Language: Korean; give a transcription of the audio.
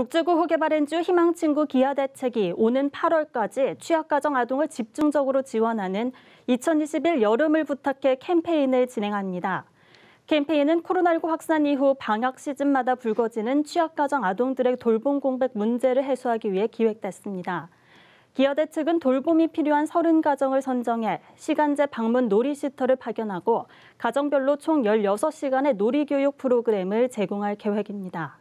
국제구 호개발은주 희망친구 기아 대책이 오는 8월까지 취약가정 아동을 집중적으로 지원하는 2021 여름을 부탁해 캠페인을 진행합니다. 캠페인은 코로나19 확산 이후 방역 시즌마다 불거지는 취약가정 아동들의 돌봄 공백 문제를 해소하기 위해 기획됐습니다. 기아대 책은 돌봄이 필요한 30가정을 선정해 시간제 방문 놀이시터를 파견하고 가정별로 총 16시간의 놀이교육 프로그램을 제공할 계획입니다.